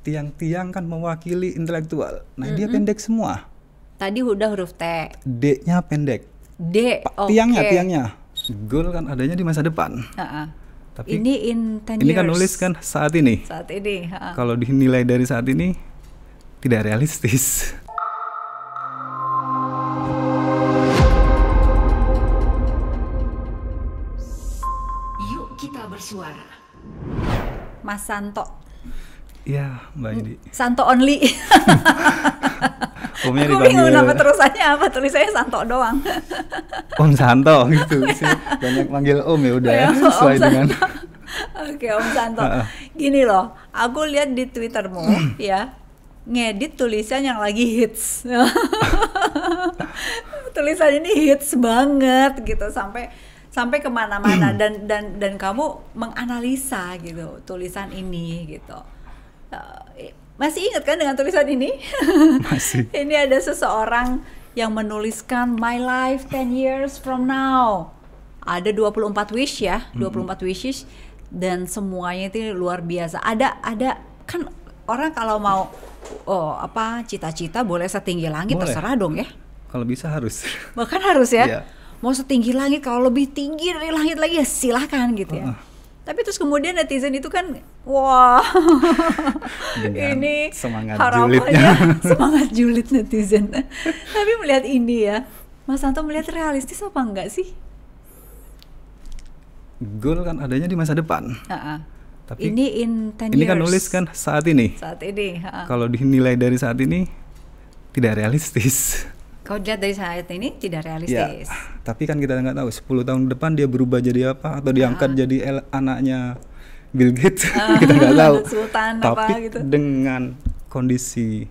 tiang-tiang kan mewakili intelektual. Nah, mm-hmm. dia pendek semua. Tadi udah huruf T. D-nya pendek. D. Pa- okay. Tiangnya, tiangnya. Goal kan adanya di masa depan. Uh-uh. Tapi ini in 10 Ini kan nulis kan saat ini. Saat ini. Uh-uh. Kalau dinilai dari saat ini tidak realistis. Yuk kita bersuara. Mas Santo, Iya, Mbak Indi. Santo only. Omnya Aku dipanggil. bingung nama terusannya apa, tulisannya Santo doang. om Santo gitu sih. Banyak manggil Om ya udah ya, ya sesuai dengan Oke, Om Santo. Gini loh, aku lihat di Twittermu ya, ngedit tulisan yang lagi hits. tulisan ini hits banget gitu sampai sampai kemana-mana dan dan dan kamu menganalisa gitu tulisan ini gitu Eh, masih ingat kan dengan tulisan ini? Masih. ini ada seseorang yang menuliskan my life 10 years from now. Ada 24 wish ya, 24 mm -hmm. wishes dan semuanya itu luar biasa. Ada ada kan orang kalau mau oh apa cita-cita boleh setinggi langit boleh. terserah dong ya. Kalau bisa harus. Bahkan harus ya. yeah. Mau setinggi langit kalau lebih tinggi dari langit lagi ya silahkan gitu ya. Uh -uh tapi terus kemudian netizen itu kan, wah, ini semangat harapannya semangat julid netizen. Tapi melihat ini ya, Mas Santo melihat realistis apa enggak sih? Goal kan adanya di masa depan. Uh -uh. Tapi ini in 10 Ini kan nulis kan saat ini. Saat ini. Uh -uh. Kalau dinilai dari saat ini, tidak realistis. Kau lihat dari saat ini tidak ya, realistis. Ya, tapi kan kita nggak tahu 10 tahun depan dia berubah jadi apa atau diangkat ah. jadi el- anaknya Bill Gates Ah. kita nggak tahu. Sultan tapi apa gitu. dengan kondisi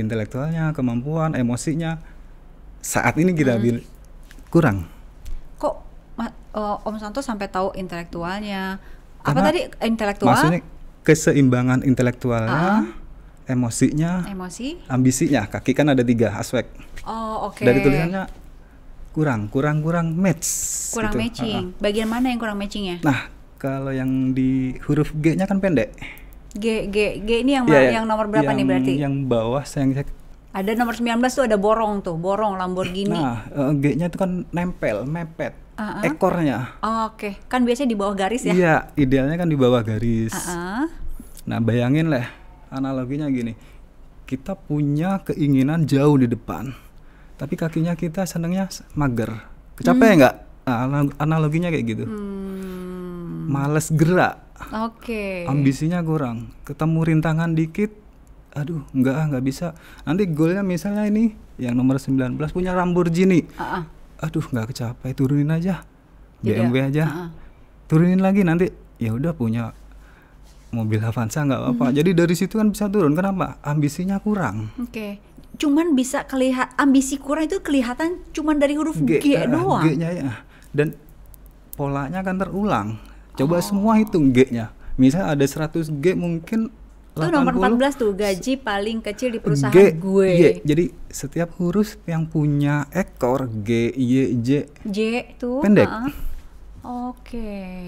intelektualnya, kemampuan, emosinya saat ini kita hmm. kurang. Kok uh, Om Santo sampai tahu intelektualnya? Karena apa tadi intelektual? Maksudnya keseimbangan intelektualnya. Ah emosinya emosi ambisinya kaki kan ada tiga aspek oh oke okay. dari tulisannya kurang kurang kurang match kurang gitu. matching uh -huh. bagian mana yang kurang matching ya nah kalau yang di huruf G-nya kan pendek G G G ini yang yeah, iya. yang nomor berapa yang, nih berarti yang bawah yang saya ada nomor 19 tuh ada borong tuh, borong Lamborghini. Nah, eh, G-nya itu kan nempel, mepet. Uh -uh. Ekornya. Oh, Oke, okay. kan biasanya di bawah garis ya? Iya, idealnya kan di bawah garis. Uh -uh. Nah, bayangin lah analoginya gini kita punya keinginan jauh di depan tapi kakinya kita senengnya mager kecapek hmm. nggak hmm. analoginya kayak gitu hmm. males gerak oke okay. ambisinya kurang ketemu rintangan dikit aduh nggak enggak ah, nggak bisa nanti golnya misalnya ini yang nomor 19 punya Lamborghini uh -uh. aduh nggak kecapek turunin aja Jadi BMW ya, aja uh -uh. turunin lagi nanti ya udah punya mobil Avanza nggak apa-apa. Hmm. Jadi dari situ kan bisa turun. Kenapa? Ambisinya kurang. Oke. Okay. Cuman bisa kelihat ambisi kurang itu kelihatan cuman dari huruf G, G eh, doang. G-nya ya. Dan polanya kan terulang. Coba oh. semua hitung G-nya. Misal ada 100 G mungkin itu nomor 14 tuh gaji paling kecil di perusahaan G, gue. Y. Jadi setiap huruf yang punya ekor G, Y, J. J tuh? pendek. Uh -uh. Oke. Okay.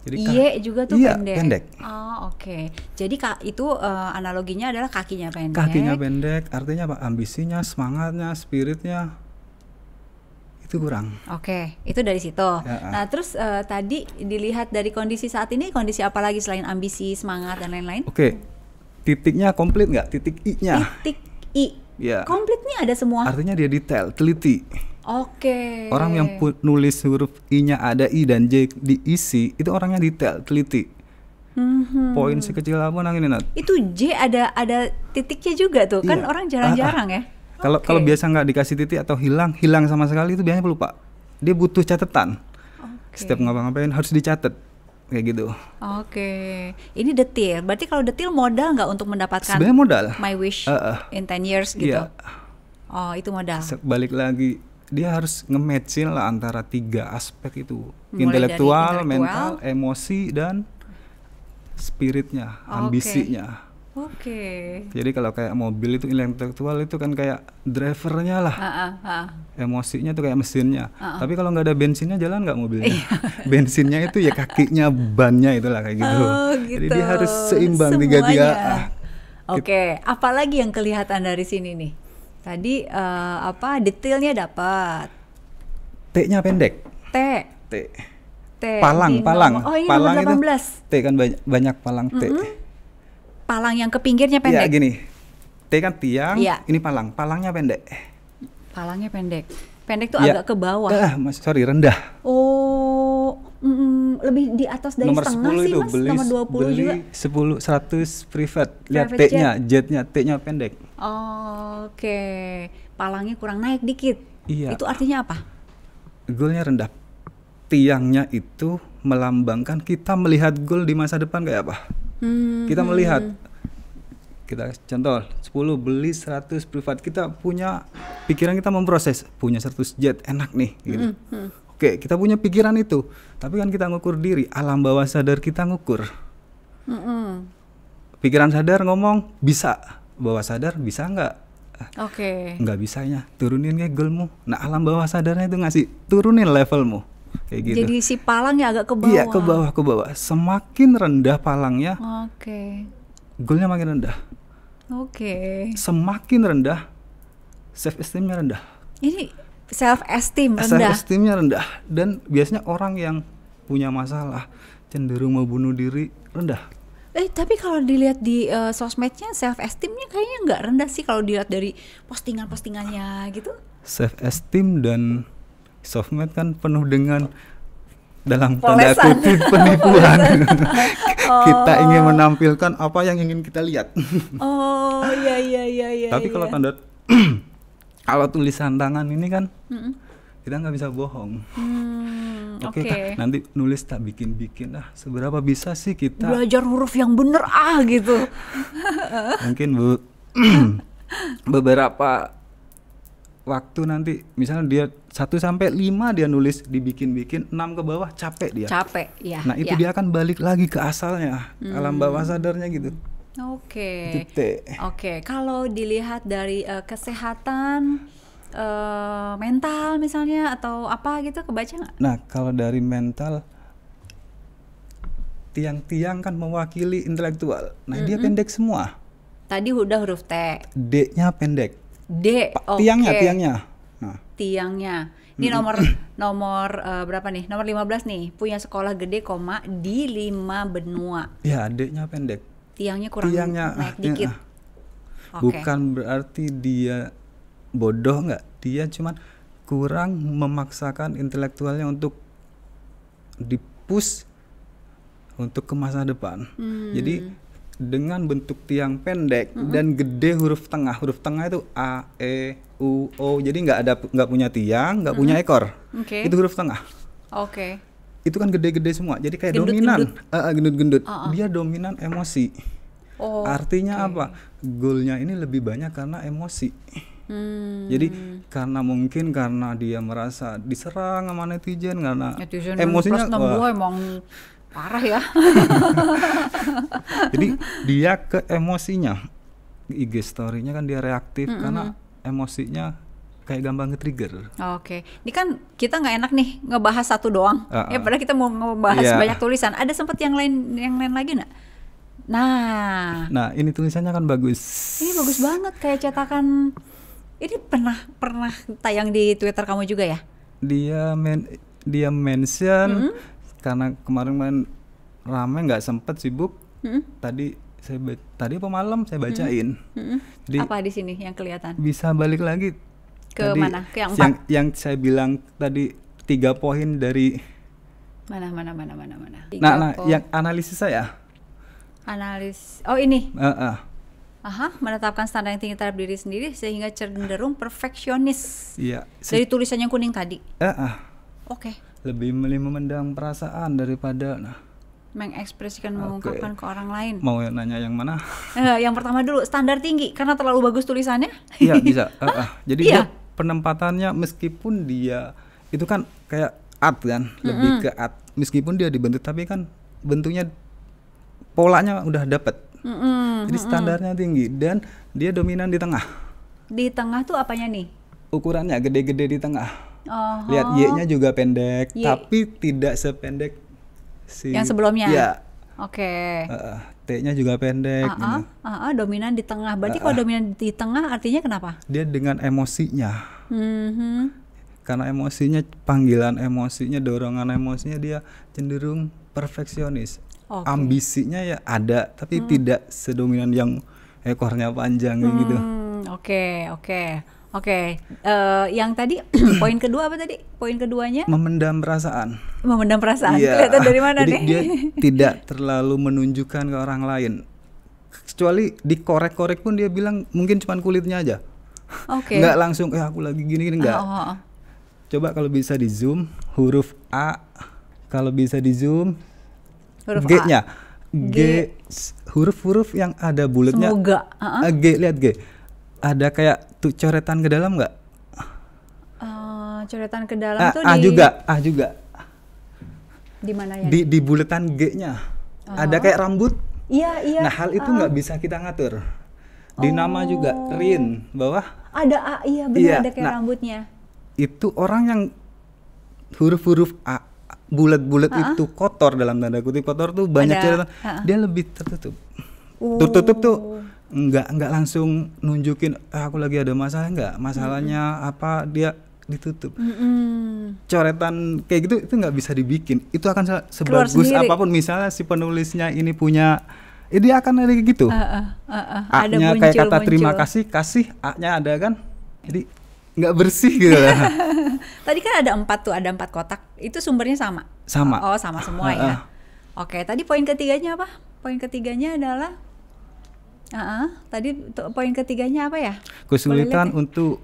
Jadi iye juga tuh iya, pendek. pendek. Oh, oke. Okay. Jadi kak itu uh, analoginya adalah kakinya pendek. Kakinya pendek, artinya apa? Ambisinya, semangatnya, spiritnya itu kurang. Oke, okay, itu dari situ. Ya, ah. nah, terus uh, tadi dilihat dari kondisi saat ini kondisi apa lagi selain ambisi, semangat dan lain-lain? Oke, okay. titiknya komplit nggak? Titik i-nya? Titik i. Ya. Komplit nih ada semua. Artinya dia detail, teliti. Oke. Okay. Orang yang nulis huruf i-nya ada i dan j diisi itu orangnya detail, teliti. Mm-hmm. Poin sekecil apa nang ini nat? Itu j ada ada titiknya juga tuh, kan iya. kan orang jarang-jarang ah, ah. ya. Kalau okay. kalau biasa nggak dikasih titik atau hilang hilang sama sekali itu biasanya lupa. Dia butuh catatan. Okay. Setiap ngapa-ngapain harus dicatat kayak gitu. Oke, okay. ini detail. Berarti kalau detail modal nggak untuk mendapatkan Sebenarnya modal. My wish uh, uh. in 10 years gitu. Yeah. Oh, itu modal. Balik lagi dia harus nge-matchin lah antara tiga aspek itu Mulai intelektual, mental, emosi dan spiritnya, okay. ambisinya. Oke. Okay. Jadi kalau kayak mobil itu intelektual itu kan kayak drivernya lah, uh, uh, uh. emosinya tuh kayak mesinnya. Uh, uh. Tapi kalau nggak ada bensinnya jalan nggak mobilnya. Iya. bensinnya itu ya kakinya, bannya itulah kayak gitu. Oh, gitu. Jadi dia gitu. harus seimbang tiga-tiga. Gitu. Oke, okay. apalagi yang kelihatan dari sini nih? Tadi uh, apa detailnya dapat. T-nya pendek. T. T. T. Palang, palang. oh, ini palang 18. Itu, T kan banyak, banyak palang T. Mm -hmm. Palang yang ke pinggirnya iya, pendek. Ya gini. T kan tiang, ya. ini palang. Palangnya pendek. Palangnya pendek. Pendek tuh ya. agak ke bawah. Ah, sorry, rendah. Oh, Mm, lebih di atas dari nomor setengah 10 sih itu, mas beli, nomor 20 beli juga 10 100 private lihat T-nya jet-nya T-nya pendek oh, oke okay. palangnya kurang naik dikit iya itu artinya apa goalnya rendah tiangnya itu melambangkan kita melihat goal di masa depan kayak apa hmm, kita hmm. melihat kita contoh 10 beli 100 privat kita punya pikiran kita memproses punya 100 jet enak nih gitu Mm hmm, hmm. Oke, kita punya pikiran itu, tapi kan kita ngukur diri, alam bawah sadar kita ngukur. Mm -mm. Pikiran sadar ngomong bisa, bawah sadar bisa nggak? Oke. Okay. Nggak bisanya, turunin goalmu. Nah, alam bawah sadarnya itu ngasih turunin levelmu. Kayak gitu. Jadi si palangnya agak ke bawah. Iya, ke bawah, ke bawah. Semakin rendah palangnya, oke. Okay. Goalnya makin rendah. Oke. Okay. Semakin rendah, self esteemnya rendah. Ini self esteem rendah. Self esteemnya rendah dan biasanya orang yang punya masalah cenderung mau bunuh diri rendah. Eh tapi kalau dilihat di uh, sosmednya self esteemnya kayaknya nggak rendah sih kalau dilihat dari postingan postingannya gitu. Self esteem dan sosmed kan penuh dengan dalam tanda kutip penipuan. oh. Kita ingin oh. menampilkan apa yang ingin kita lihat. oh iya iya iya. iya tapi iya. kalau tanda kalau tulisan tangan ini kan mm mm kita nggak bisa bohong mm, oke okay, okay. nanti nulis tak bikin bikin lah. seberapa bisa sih kita belajar huruf yang bener ah gitu mungkin bu beberapa waktu nanti misalnya dia satu sampai lima dia nulis dibikin-bikin enam ke bawah capek dia. Capek, ya. Nah, itu ya. dia akan balik lagi ke asalnya, hmm. alam bawah hmm. sadarnya gitu. Oke. Okay. Gitu, oke, okay. kalau dilihat dari uh, kesehatan uh, mental misalnya atau apa gitu kebaca nggak? Nah, kalau dari mental tiang-tiang kan mewakili intelektual. Nah, mm -hmm. dia pendek semua. Tadi udah huruf T. D-nya pendek. D. okay. Tiangnya, tiangnya. Nah. Tiangnya. Ini nomor nomor uh, berapa nih? Nomor 15 nih. Punya sekolah gede koma di lima benua. Ya, D-nya pendek tiangnya kurang tiangnya, ah, naik iya, ah, dikit. Ah. Okay. Bukan berarti dia bodoh nggak, dia cuman kurang memaksakan intelektualnya untuk dipus untuk ke masa depan. Hmm. Jadi dengan bentuk tiang pendek mm -hmm. dan gede huruf tengah. Huruf tengah itu A, E, U, O. Jadi nggak ada nggak punya tiang, nggak mm -hmm. punya ekor. Okay. Itu huruf tengah. Oke. Okay itu kan gede-gede semua jadi kayak gendut, dominan gendut. gendut-gendut uh, uh, dia dominan emosi oh, artinya okay. apa goalnya ini lebih banyak karena emosi Hmm. Jadi karena mungkin karena dia merasa diserang sama netizen karena netizen emosinya plus 62 emang parah ya. Jadi dia ke emosinya. IG story-nya kan dia reaktif mm -hmm. karena emosinya kayak gampang nge-trigger. Oke, okay. ini kan kita nggak enak nih ngebahas satu doang. Uh -uh. Ya padahal kita mau ngebahas yeah. banyak tulisan. Ada sempat yang lain yang lain lagi nggak? Nah. Nah, ini tulisannya kan bagus. Ini bagus banget kayak cetakan. Ini pernah pernah tayang di Twitter kamu juga ya? Dia men dia mention mm -hmm. karena kemarin main rame nggak sempet sibuk. Mm -hmm. Tadi saya tadi pemalam saya hmm. bacain. Mm -hmm. Jadi, Apa di sini yang kelihatan? Bisa balik lagi ke tadi, mana? Ke yang Yang, yang saya bilang tadi tiga poin dari mana mana mana mana mana. Tiga nah, nah yang analisis saya. Analis. Oh ini. Uh, uh. Aha, menetapkan standar yang tinggi terhadap diri sendiri sehingga cenderung perfeksionis. Iya. yeah. dari tulisannya kuning tadi. Uh, uh. Oke. Okay. Lebih milih memendam perasaan daripada nah mengekspresikan okay. mengungkapkan ke orang lain. Mau nanya yang mana? uh, yang pertama dulu standar tinggi karena terlalu bagus tulisannya. Iya bisa. Uh, uh. Jadi iya. dia penempatannya meskipun dia itu kan kayak art kan, mm-hmm. lebih ke art. Meskipun dia dibentuk tapi kan bentuknya polanya udah dapet. Mm-hmm. Jadi standarnya tinggi dan dia dominan di tengah. Di tengah tuh apanya nih? Ukurannya gede-gede di tengah. Oh. Lihat Y-nya juga pendek, y. tapi tidak sependek si yang sebelumnya. Ya. Oke. Okay. Uh, T-nya juga pendek. Uh -uh, uh -uh, dominan di tengah. Berarti uh -uh. kalau ah. dominan di tengah artinya kenapa? Dia dengan emosinya. Mm -hmm. Karena emosinya, panggilan emosinya, dorongan emosinya dia cenderung perfeksionis. Okay. Ambisinya ya ada, tapi hmm. tidak sedominan yang ekornya panjang hmm, gitu. Mm, oke, okay, oke. Okay. Oke, okay. uh, eh, yang tadi poin kedua apa tadi? Poin keduanya? Memendam perasaan. Memendam perasaan. Yeah. Kelihatan dari mana Jadi nih? Dia tidak terlalu menunjukkan ke orang lain. Kecuali dikorek-korek pun dia bilang mungkin cuma kulitnya aja. Oke. Okay. Gak langsung, eh aku lagi gini-gini enggak. Oh, oh, oh. Coba kalau bisa di zoom huruf A, kalau bisa di zoom huruf G-nya. G, G huruf-huruf yang ada bulatnya. Semoga. Uh eh, -huh. G lihat G ada kayak tuh coretan ke dalam nggak? Uh, coretan ke dalam ah, tuh ah di... juga, ah juga. Di mana ya? Di di buletan G-nya. Uh -huh. Ada oh. kayak rambut. Iya, iya. Nah, hal itu nggak uh bisa kita ngatur. Di oh. nama juga Rin, bawah. Ada A, ah, iya benar iya. ada kayak nah, rambutnya. Itu orang yang huruf-huruf A bulat-bulat ah, itu kotor dalam tanda kutip kotor tuh banyak coretan. Uh -huh. Dia lebih tertutup. Uh. Tertutup tuh nggak nggak langsung nunjukin ah, aku lagi ada masalah nggak masalahnya mm -hmm. apa dia ditutup mm -hmm. coretan kayak gitu itu nggak bisa dibikin itu akan sebagus apapun misalnya si penulisnya ini punya eh, dia akan ada gitu uh, uh, uh, uh. kayak kata muncul. terima kasih kasih aknya ada kan jadi nggak bersih gitu tadi kan ada empat tuh ada empat kotak itu sumbernya sama sama oh sama semua uh, uh. ya oke tadi poin ketiganya apa poin ketiganya adalah Uh -uh. Tadi poin ketiganya apa ya? Kesulitan ya? untuk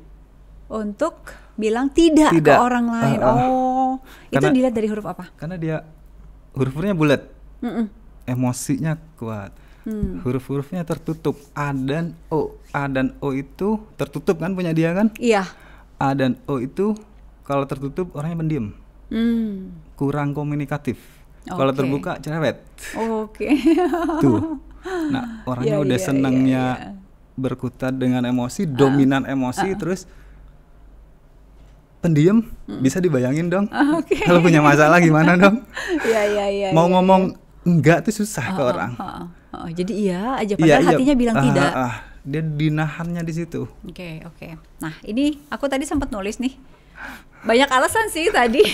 untuk bilang tidak, tidak. ke orang lain. Uh, uh. Oh, karena, itu dilihat dari huruf apa? Karena dia hurufnya bulat, uh-uh. emosinya kuat. Hmm. Huruf-hurufnya tertutup A dan O A dan O itu tertutup kan punya dia kan? Iya A dan O itu kalau tertutup orangnya pendiam hmm. Kurang komunikatif Okay. Kalau terbuka cerewet. Oke. Okay. Tuh. Nah, orangnya yeah, udah yeah, senangnya yeah, yeah. berkutat dengan ah. emosi, uh, dominan emosi uh. terus pendiam hmm. bisa dibayangin dong ah, okay. kalau punya masalah gimana dong Iya iya iya. mau yeah, ngomong yeah. enggak tuh susah uh, ke orang uh, uh, uh. jadi iya aja iya, padahal yeah, hatinya iya. bilang uh, tidak ah, uh. dia dinahannya di situ oke okay, oke okay. nah ini aku tadi sempat nulis nih banyak alasan sih tadi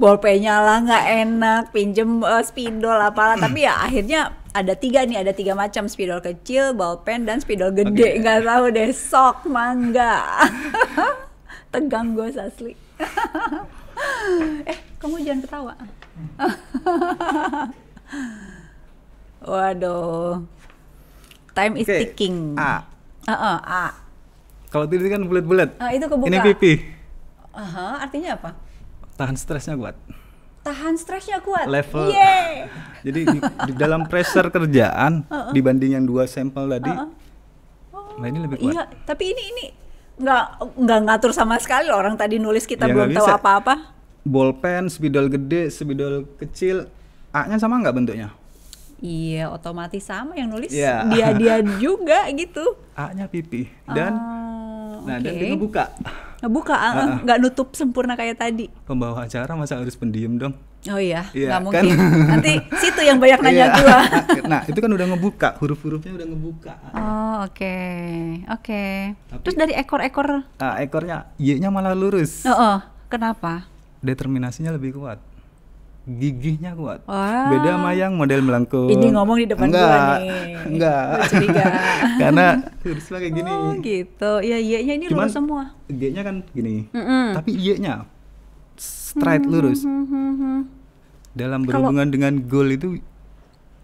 bolpennya lah nggak enak pinjem uh, spidol apalah tapi ya akhirnya ada tiga nih ada tiga macam spidol kecil bolpen dan spidol gede nggak okay. tahu deh sok mangga tegang gue asli eh kamu jangan ketawa waduh time is okay. ticking a uh -uh, a kalau tidur kan bulat-bulat. Uh, itu kebuka. Ini pipi. Aha, artinya apa? Tahan stresnya kuat. Tahan stresnya kuat. Level. Yeay. Jadi di, di dalam pressure kerjaan uh -uh. dibanding yang dua sampel tadi. Uh -uh. nah ini lebih oh, iya. kuat. Iya, tapi ini ini nggak nggak ngatur sama sekali loh orang tadi nulis kita ya, belum tahu apa-apa. Bolpen, spidol gede, spidol kecil, A-nya sama nggak bentuknya? Iya, otomatis sama yang nulis yeah. dia dia juga gitu. A-nya pipi dan ah. Nah, okay. dan dia ngebuka. Ngebuka, ah, ah. nggak uh, nutup sempurna kayak tadi. Pembawa acara masa harus pendiam dong? Oh iya, ya, nggak kan? mungkin. Kan? Nanti situ yang banyak iya. nanya gua. nah, itu kan udah ngebuka, huruf-hurufnya udah ngebuka. Oh, oke. Okay. Oke. Okay. Terus dari ekor-ekor? Uh, ekornya Y-nya malah lurus. Oh, oh. kenapa? Determinasinya lebih kuat gigihnya kuat. Wow. Beda sama yang model melengkung. Ini ngomong di depan gua nih. Enggak. Karena harus kayak gini. Oh, gitu. Ya iya ini Cuman, lurus semua. G-nya kan gini. Mm -mm. Tapi iya nya straight mm-hmm, lurus. Mm-hmm. Dalam berhubungan Kalo, dengan goal itu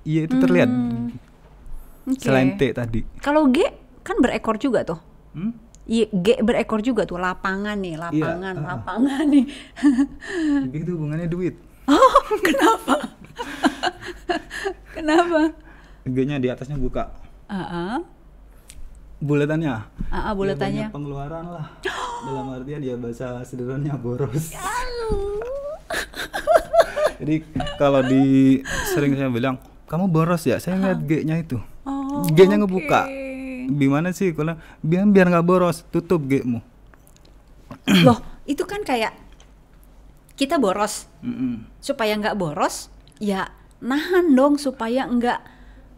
iya itu terlihat. Mm, mm-hmm. okay. Selain T tadi. Kalau G kan berekor juga tuh. Hmm? Iya, G berekor juga tuh lapangan nih, iya, lapangan, iya, uh, lapangan nih. G itu hubungannya duit. Oh, kenapa? kenapa? G-nya di atasnya buka. Uh-uh. Buletannya? Uh-uh, ya, buletannya. Ya pengeluaran lah. Dalam artian dia ya bahasa sederhananya boros. Ya Jadi kalau di sering saya bilang, "Kamu boros ya?" Saya lihat G-nya itu. Oh, G-nya okay. ngebuka. Gimana sih kalau biar biar nggak boros, tutup G-mu. Loh, itu kan kayak kita boros mm -hmm. supaya nggak boros ya nahan dong supaya nggak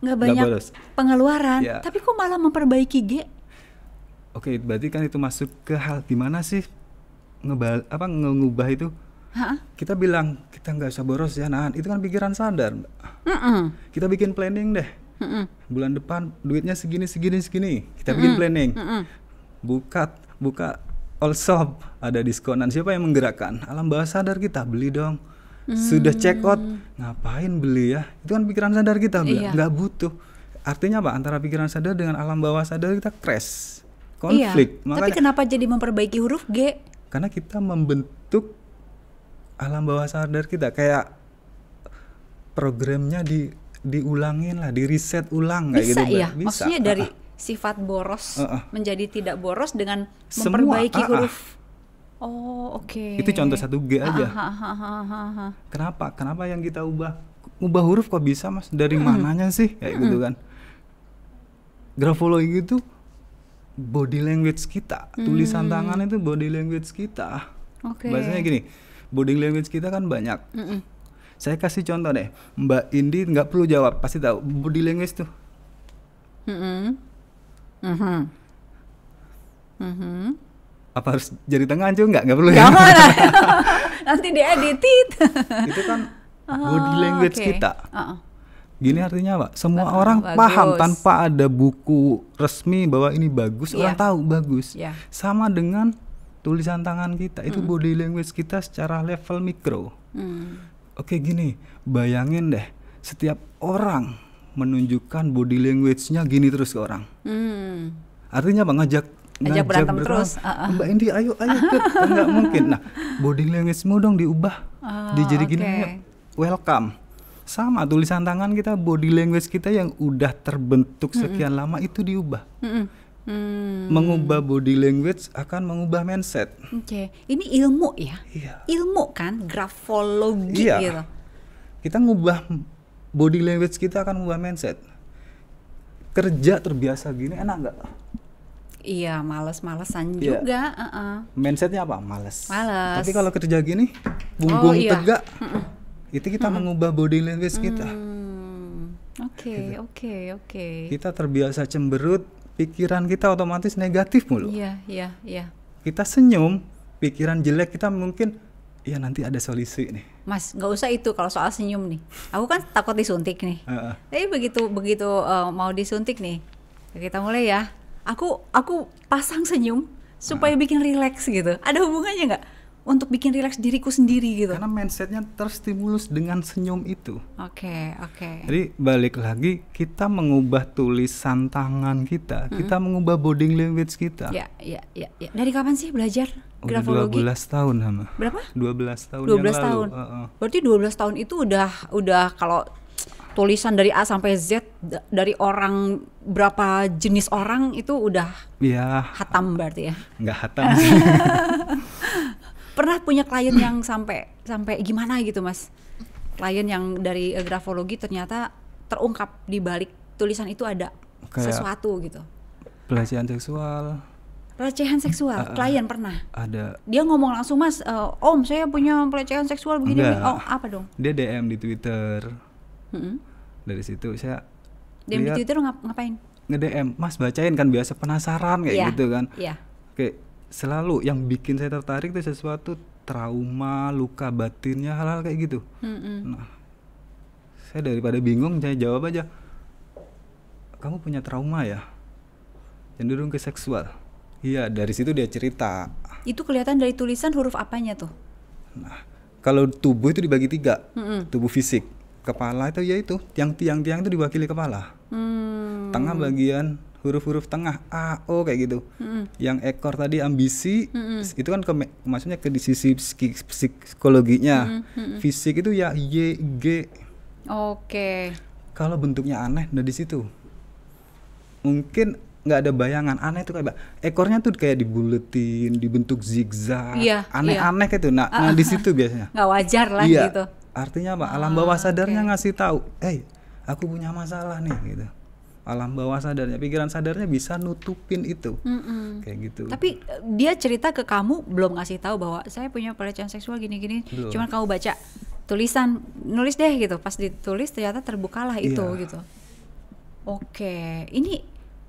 nggak banyak boros. pengeluaran yeah. tapi kok malah memperbaiki g oke okay, berarti kan itu masuk ke hal gimana sih ngebal apa ngubah itu Ha? Kita bilang kita nggak usah boros ya nahan. Itu kan pikiran sadar. Mm -mm. Kita bikin planning deh. Mm -mm. Bulan depan duitnya segini segini segini. Kita mm -mm. bikin planning. Mm -mm. Buka buka all shop ada diskonan siapa yang menggerakkan alam bawah sadar kita beli dong hmm. sudah check hmm. out ngapain beli ya itu kan pikiran sadar kita iya. nggak butuh artinya apa antara pikiran sadar dengan alam bawah sadar kita crash konflik iya. Makanya, tapi kenapa jadi memperbaiki huruf g karena kita membentuk alam bawah sadar kita kayak programnya di diulangin lah di reset ulang kayak gitu, bisa gitu ya? bisa maksudnya dari ah, ah sifat boros uh, uh. menjadi tidak boros dengan Semua, memperbaiki uh, uh. huruf. Oh, oke. Okay. Itu contoh satu G aja. Uh, uh, Kenapa? Kenapa yang kita ubah? Ubah huruf kok bisa, Mas? Dari mm. mananya sih? Kayak mm. gitu hmm. kan. Grafologi itu body language kita. Mm. Tulisan hmm. tangan itu body language kita. Okay. Bahasanya gini. Body language kita kan banyak. Mm -mm. Saya kasih contoh deh. Mbak Indi nggak perlu jawab, pasti tahu body language tuh. Mm -mm Mm-hmm. mm-hmm. Apa harus jadi tengah aja nggak? Nggak perlu Jangan ya? Nanti edit itu kan oh, body language okay. kita. Uh-uh. Gini artinya pak Semua bah, orang paham tanpa ada buku resmi bahwa ini bagus, yeah. orang iya. tahu bagus. Yeah. Sama dengan tulisan tangan kita itu mm. body language kita secara level mikro. Mm. Oke gini, bayangin deh setiap orang menunjukkan body language-nya gini terus ke orang. Hmm. Artinya apa? Ngajak ajak berantem, berantem terus. Uh, uh. Mbak Indi, ayo, ayo, kan nggak mungkin. Nah, body language-mu dong diubah, oh, ah, okay. gini, welcome. Sama tulisan tangan kita, body language kita yang udah terbentuk sekian mm -mm. lama itu diubah. Mm -mm. Mengubah body language akan mengubah mindset. Oke, okay. ini ilmu ya? Iya. Ilmu kan, grafologi iya. gitu. Kita ngubah body language kita akan mengubah mindset kerja terbiasa gini enak nggak Iya, males-malesan yeah. juga. Uh -uh. Mindsetnya apa? Males. Males. Tapi kalau kerja gini, bunggung oh, iya. tegak, mm -mm. itu kita mm -mm. mengubah body language hmm. kita. Oke, gitu. oke, oke. Kita terbiasa cemberut, pikiran kita otomatis negatif mulu. Iya, yeah, iya, yeah, iya. Yeah. Kita senyum, pikiran jelek kita mungkin Iya nanti ada solusi nih. Mas nggak usah itu kalau soal senyum nih. Aku kan takut disuntik nih. Uh Tapi begitu begitu uh, mau disuntik nih, ya kita mulai ya. Aku aku pasang senyum supaya bikin rileks gitu. Ada hubungannya nggak? Untuk bikin rileks diriku sendiri gitu. Karena mindsetnya terstimulus dengan senyum itu. Oke okay, oke. Okay. Jadi balik lagi kita mengubah tulisan tangan kita, mm -hmm. kita mengubah body language kita. Ya ya ya. ya. Dari kapan sih belajar? grafologi. dua 12 tahun sama Berapa? 12 tahun 12 yang lalu. tahun. Uh -uh. Berarti 12 tahun itu udah udah kalau tulisan dari A sampai Z dari orang berapa jenis orang itu udah ya hatam berarti ya. Enggak hatam Pernah punya klien yang sampai sampai gimana gitu, Mas? Klien yang dari eh, grafologi ternyata terungkap di balik tulisan itu ada Kayak sesuatu gitu. Pelecehan seksual, pelecehan seksual uh, klien pernah ada dia ngomong langsung mas uh, om saya punya pelecehan seksual begini oh apa dong dia dm di twitter hmm dari situ saya dm di twitter ngap- ngapain nge dm mas bacain kan biasa penasaran kayak yeah. gitu kan yeah. oke selalu yang bikin saya tertarik itu sesuatu trauma luka batinnya hal-hal kayak gitu hmm hmm nah saya daripada bingung saya jawab aja kamu punya trauma ya cenderung ke seksual Iya, dari situ dia cerita. Itu kelihatan dari tulisan huruf apanya tuh? Nah, kalau tubuh itu dibagi tiga, mm-hmm. tubuh fisik, kepala itu ya itu tiang-tiang-tiang itu diwakili kepala. Mm. Tengah bagian huruf-huruf tengah A O kayak gitu. Mm. Yang ekor tadi ambisi mm-hmm. itu kan ke, maksudnya ke di sisi psikologinya. Mm-hmm. Fisik itu ya Y G. Oke. Okay. Kalau bentuknya aneh di situ. Mungkin nggak ada bayangan aneh tuh kayak ekornya tuh kayak dibuletin dibentuk zigzag aneh-aneh iya. iya. gitu nah, uh, nah di situ biasanya nggak wajar lah iya. gitu artinya apa ah, alam bawah sadarnya okay. ngasih tahu eh hey, aku punya masalah nih gitu alam bawah sadarnya pikiran sadarnya bisa nutupin itu mm -mm. kayak gitu tapi eh, dia cerita ke kamu belum ngasih tahu bahwa saya punya pelecehan seksual gini-gini cuman kamu baca tulisan nulis deh gitu pas ditulis ternyata terbukalah iya. itu iya. gitu oke ini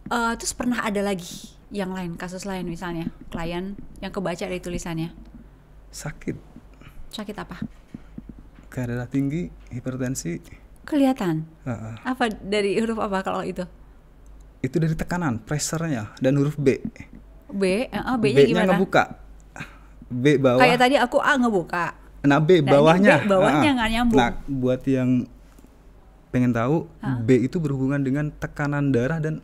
uh, terus pernah ada lagi yang lain kasus lain misalnya klien yang kebaca dari tulisannya sakit sakit apa kadar darah tinggi hipertensi kelihatan uh, uh. apa dari huruf apa kalau itu itu dari tekanan pressernya dan huruf B B uh, B nya B -nya gimana ngebuka B bawah kayak tadi aku A ngebuka nah B nah, bawahnya B bawahnya nggak nyambung nah buat yang pengen tahu uh. B itu berhubungan dengan tekanan darah dan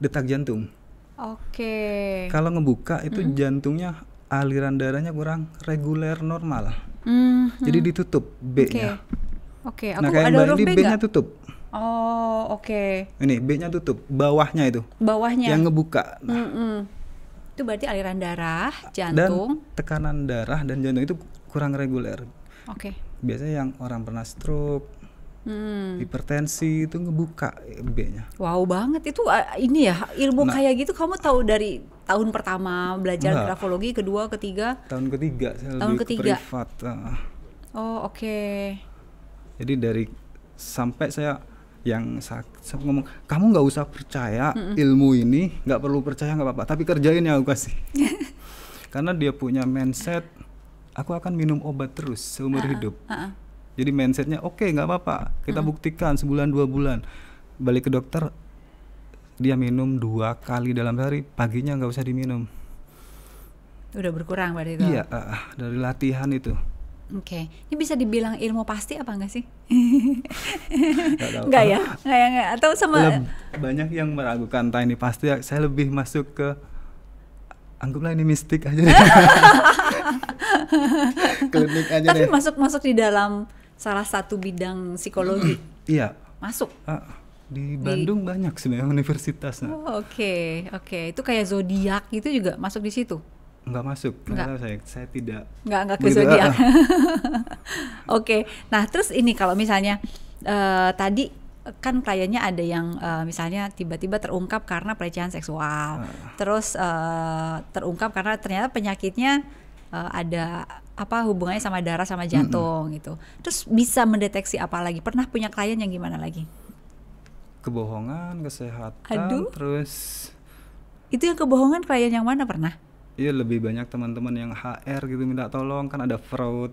detak jantung. Oke. Okay. Kalau ngebuka itu mm. jantungnya aliran darahnya kurang reguler normal. Mm -hmm. Jadi ditutup B-nya. Oke. Okay. Okay. nah, kayak ada mbak ini B-nya tutup. Oh, oke. Okay. Ini B-nya tutup, bawahnya itu. Bawahnya. Yang ngebuka. Nah. Mm Itu berarti aliran darah, jantung. Dan tekanan darah dan jantung itu kurang reguler. Oke. Okay. Biasanya yang orang pernah stroke, Hmm. Hipertensi itu ngebuka b Wow banget itu eh, ini ya ilmu nah, kayak gitu kamu tahu dari tahun pertama belajar enggak. grafologi kedua ketiga. Tahun ketiga saya tahun lebih ketiga. Ke privat. Oh oke. Okay. Jadi dari sampai saya yang saya, saya ngomong kamu nggak usah percaya mm -mm. ilmu ini nggak perlu percaya nggak apa-apa tapi kerjain ya aku kasih karena dia punya mindset aku akan minum obat terus seumur uh -uh, hidup uh -uh jadi mindsetnya oke okay, nggak apa-apa kita hmm. buktikan sebulan dua bulan balik ke dokter dia minum dua kali dalam hari paginya nggak usah diminum udah berkurang Pak itu iya uh, dari latihan itu Oke, okay. ini bisa dibilang ilmu pasti apa enggak sih? enggak ya, enggak ya, enggak. Atau sama Leb, banyak yang meragukan tanya ini pasti. Ya. Saya lebih masuk ke anggaplah ini mistik aja deh. aja Tapi deh. masuk masuk di dalam salah satu bidang psikologi. Iya. Masuk. Uh, di Bandung di... banyak sebenarnya universitas. Nah. Oh, oke, okay. oke. Okay. Itu kayak zodiak itu juga masuk di situ. Enggak masuk. Enggak saya saya tidak. Enggak, enggak ke gitu. zodiak. oke. okay. Nah, terus ini kalau misalnya uh, tadi kan kliennya ada yang uh, misalnya tiba-tiba terungkap karena pelecehan seksual. Uh. Terus uh, terungkap karena ternyata penyakitnya uh, ada apa hubungannya sama darah sama jantung mm -hmm. gitu. Terus bisa mendeteksi apa lagi? Pernah punya klien yang gimana lagi? Kebohongan, kesehatan, Aduh. terus itu yang kebohongan klien yang mana pernah? Iya lebih banyak teman-teman yang HR gitu minta tolong kan ada fraud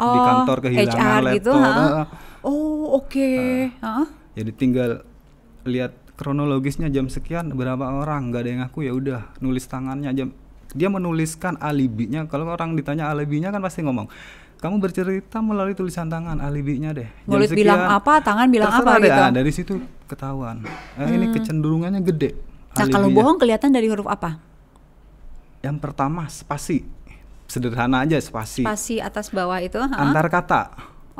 oh, di kantor kehilangan HR gitu, laptop. Gitu, ha? Oh oke. Okay. huh? jadi tinggal lihat kronologisnya jam sekian berapa orang nggak ada yang aku ya udah nulis tangannya jam dia menuliskan alibinya kalau orang ditanya alibinya kan pasti ngomong kamu bercerita melalui tulisan tangan alibinya deh mulut sekian, bilang apa tangan bilang apa gitu nah, dari situ ketahuan eh, hmm. ini kecenderungannya gede nah kalau bohong kelihatan dari huruf apa yang pertama spasi sederhana aja spasi spasi atas bawah itu antar kata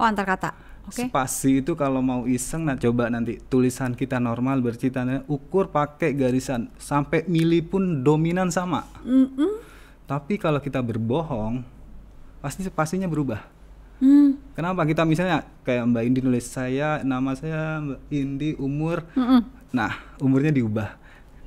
oh antar kata Okay. Spasi itu kalau mau iseng nah coba nanti tulisan kita normal bercitanya ukur pakai garisan sampai mili pun dominan sama. Mm -mm. Tapi kalau kita berbohong pasti spasinya berubah. Mm. Kenapa kita misalnya kayak Mbak Indi nulis saya nama saya Mbak Indi umur mm -mm. nah umurnya diubah.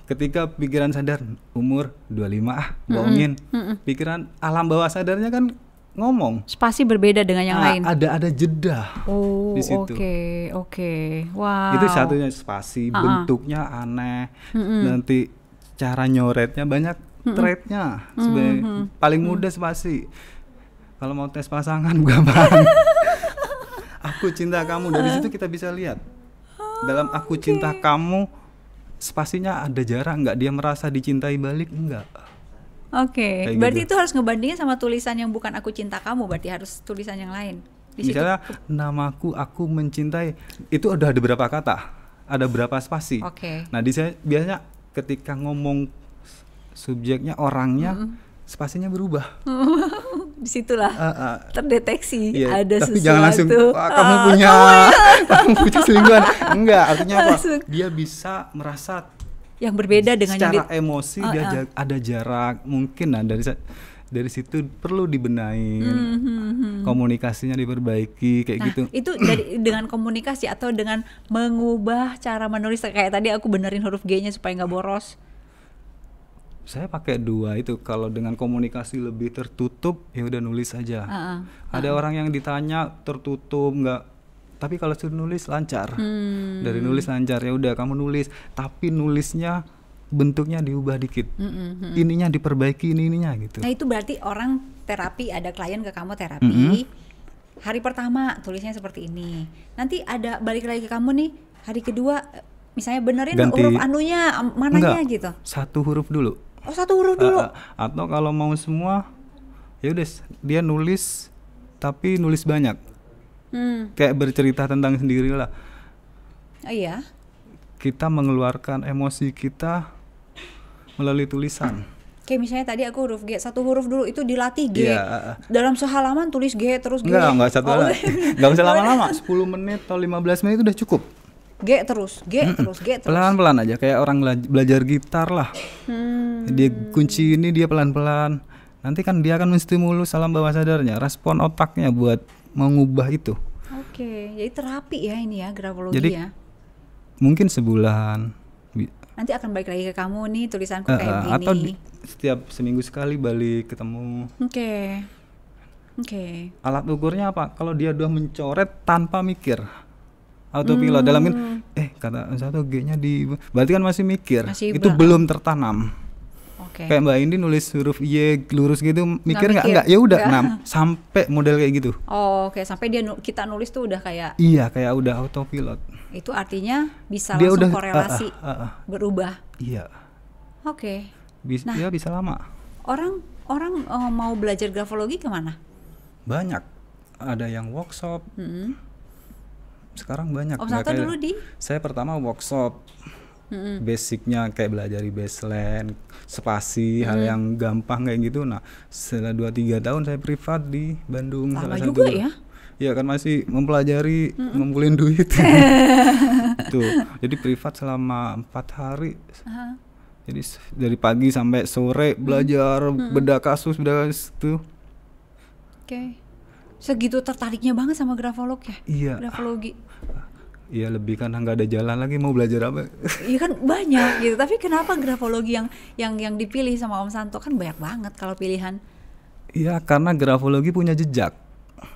Ketika pikiran sadar umur 25 ah bohongin. Mm -mm. Pikiran alam bawah sadarnya kan ngomong. Spasi berbeda dengan yang A lain. Ada ada jeda. Oh, di situ. Oke, okay, oke. Okay. Wow. Itu satunya spasi, uh -uh. bentuknya aneh. Mm -mm. Nanti cara nyoretnya banyak mm -mm. threadnya. mm -hmm. paling mudah spasi. Kalau mau tes pasangan gampang. aku cinta kamu dari situ kita bisa lihat. Dalam aku okay. cinta kamu spasinya ada jarang nggak dia merasa dicintai balik enggak? Oke. Okay. Gitu. Berarti gitu. itu harus ngebandingin sama tulisan yang bukan aku cinta kamu, berarti harus tulisan yang lain. Di Misalnya situ. namaku aku mencintai itu udah ada berapa kata, ada berapa spasi. Oke. Okay. Nah, di saya biasanya ketika ngomong subjeknya orangnya mm -hmm. spasinya berubah. Disitulah uh, ah, uh, ah. terdeteksi iya, ada tapi sesuatu. Jangan langsung Wah, kamu ah, punya kamu punya selingkuhan. Enggak, artinya apa? Dia bisa merasa yang berbeda dengan secara yang di, emosi oh, dia uh. Ah. Jar, ada jarak mungkin nah dari dari situ perlu dibenahi mm hmm, -hmm. komunikasinya diperbaiki kayak nah, gitu itu dari dengan komunikasi atau dengan mengubah cara menulis kayak tadi aku benerin huruf g-nya supaya nggak boros saya pakai dua itu kalau dengan komunikasi lebih tertutup ya udah nulis aja uh -uh. ada uh -uh. orang yang ditanya tertutup nggak tapi kalau sudah nulis lancar hmm. dari nulis lancar ya udah kamu nulis tapi nulisnya bentuknya diubah dikit hmm, -hmm. hmm. ininya diperbaiki ini ininya gitu nah itu berarti orang terapi ada klien ke kamu terapi hmm, -hmm. hari pertama tulisnya seperti ini nanti ada balik lagi ke kamu nih hari kedua misalnya benerin Ganti, huruf anunya mananya enggak, gitu satu huruf dulu oh satu huruf dulu uh, atau kalau mau semua ya udah dia nulis tapi nulis banyak hmm. kayak bercerita tentang sendiri lah oh, iya kita mengeluarkan emosi kita melalui tulisan hmm. Kayak misalnya tadi aku huruf G, satu huruf dulu itu dilatih G. Yeah. Iya, Dalam sehalaman tulis G terus G. Enggak, enggak satu oh, Enggak usah lama-lama, 10 menit atau 15 menit itu udah cukup. G terus, G mm terus, G terus. Pelan-pelan aja kayak orang belajar gitar lah. Hmm. Dia kunci ini dia pelan-pelan. Nanti kan dia akan menstimulus alam bawah sadarnya, respon otaknya buat mengubah itu. Oke, jadi terapi ya ini ya grafologi jadi, ya. Mungkin sebulan. Nanti akan balik lagi ke kamu nih tulisanku uh, kayak gini. Atau di, setiap seminggu sekali balik ketemu. Oke. Okay. Oke. Okay. Alat ukurnya apa? Kalau dia udah mencoret tanpa mikir. Autopilot hmm. dalam eh kata satu G-nya di berarti kan masih mikir. Masih itu belum tertanam okay. kayak mbak Indi nulis huruf Y lurus gitu mikir nggak nggak ya udah enam sampai model kayak gitu oh oke okay. sampai dia kita nulis tuh udah kayak iya kayak udah autopilot itu artinya bisa dia langsung udah, ah, korelasi uh, uh, uh, uh. berubah iya oke okay. bisa nah, ya bisa lama orang orang uh, mau belajar grafologi kemana banyak ada yang workshop mm -hmm. sekarang banyak Om oh, kayak dulu di saya pertama workshop hmm basicnya kayak belajar di baseline spasi mm-hmm. hal yang gampang kayak gitu nah setelah dua tiga tahun saya privat di Bandung Lama salah satu ya Iya kan masih mempelajari mm-hmm. ngumpulin duit tuh jadi privat selama empat hari uh-huh. jadi dari pagi sampai sore belajar mm-hmm. beda kasus beda kasus tuh oke okay. segitu tertariknya banget sama grafolog ya iya grafologi ah, Iya lebih kan nggak ada jalan lagi mau belajar apa? Iya kan banyak gitu. Tapi kenapa grafologi yang yang yang dipilih sama Om Santo kan banyak banget kalau pilihan? Iya karena grafologi punya jejak.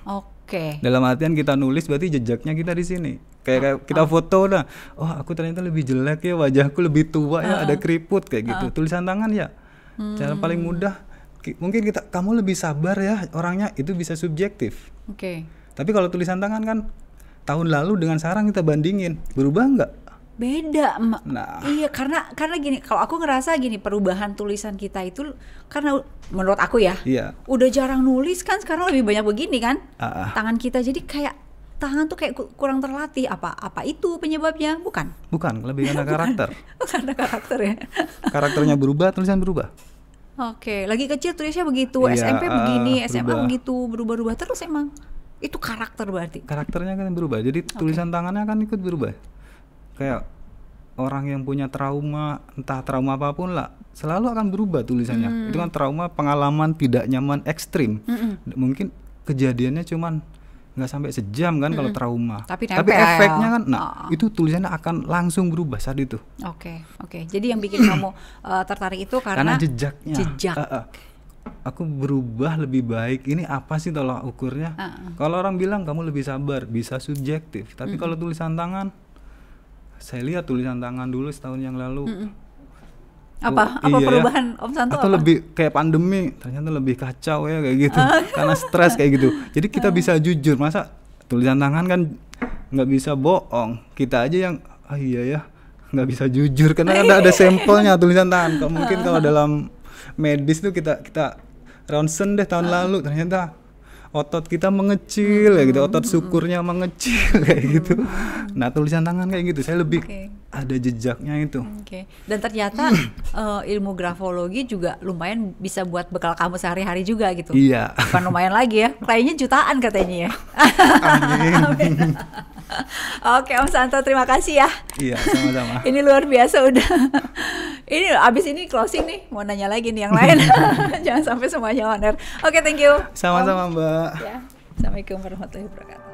Oke. Okay. Dalam artian kita nulis berarti jejaknya kita di sini. Kayak, kita ah, ah. foto dah. Oh aku ternyata lebih jelek ya wajahku lebih tua ya uh ada keriput kayak gitu. -uh. Tulisan tangan ya. Hmm. Cara paling mudah mungkin kita kamu lebih sabar ya orangnya itu bisa subjektif. Oke. Okay. Tapi kalau tulisan tangan kan tahun lalu dengan sekarang kita bandingin berubah nggak beda mak nah. iya karena karena gini kalau aku ngerasa gini perubahan tulisan kita itu karena menurut aku ya iya. udah jarang nulis kan sekarang lebih banyak begini kan uh, uh. tangan kita jadi kayak tangan tuh kayak kurang terlatih apa apa itu penyebabnya bukan bukan lebih karena karakter karena karakter ya karakternya berubah tulisan berubah oke lagi kecil tulisnya begitu iya, SMP uh, ah, begini berubah. SMA begitu berubah-ubah terus emang itu karakter berarti karakternya kan berubah jadi okay. tulisan tangannya akan ikut berubah kayak orang yang punya trauma entah trauma apapun lah selalu akan berubah tulisannya hmm. itu kan trauma pengalaman tidak nyaman ekstrim hmm. mungkin kejadiannya cuman nggak sampai sejam kan -hmm. kalau trauma. Tapi, Tapi efeknya kan, nah oh. itu tulisannya akan langsung berubah saat itu. Oke, okay, oke. Okay. Jadi yang bikin kamu uh, tertarik itu karena, karena jejaknya. Jejak. Uh, uh aku berubah lebih baik ini apa sih tolak ukurnya uh -uh. kalau orang bilang kamu lebih sabar bisa subjektif tapi uh -uh. kalau tulisan tangan saya lihat tulisan tangan dulu setahun yang lalu uh -uh. apa oh, apa iya ya? perubahan ya. Om Santo atau apa? lebih kayak pandemi ternyata lebih kacau ya kayak gitu ah. karena stres kayak gitu jadi kita ah. bisa jujur masa tulisan tangan kan nggak bisa bohong kita aja yang ah iya ya nggak bisa jujur karena kan ada ada sampelnya tulisan tangan mungkin ah. kalau dalam medis tuh kita kita Ronsen deh tahun ah. lalu ternyata otot kita mengecil hmm. kayak gitu, otot syukurnya mengecil kayak gitu. Nah, tulisan tangan kayak gitu saya lebih okay. ada jejaknya itu. Okay. Dan ternyata uh, ilmu grafologi juga lumayan bisa buat bekal kamu sehari-hari juga gitu. Iya. Bukan lumayan lagi ya, kayaknya jutaan katanya ya. Amin. Amin. Oke Om Santo terima kasih ya. Iya sama-sama. ini luar biasa udah. ini abis ini closing nih mau nanya lagi nih yang lain. Jangan sampai semuanya owner. Oke thank you. Sama-sama Mbak. Ya. Assalamualaikum warahmatullahi wabarakatuh.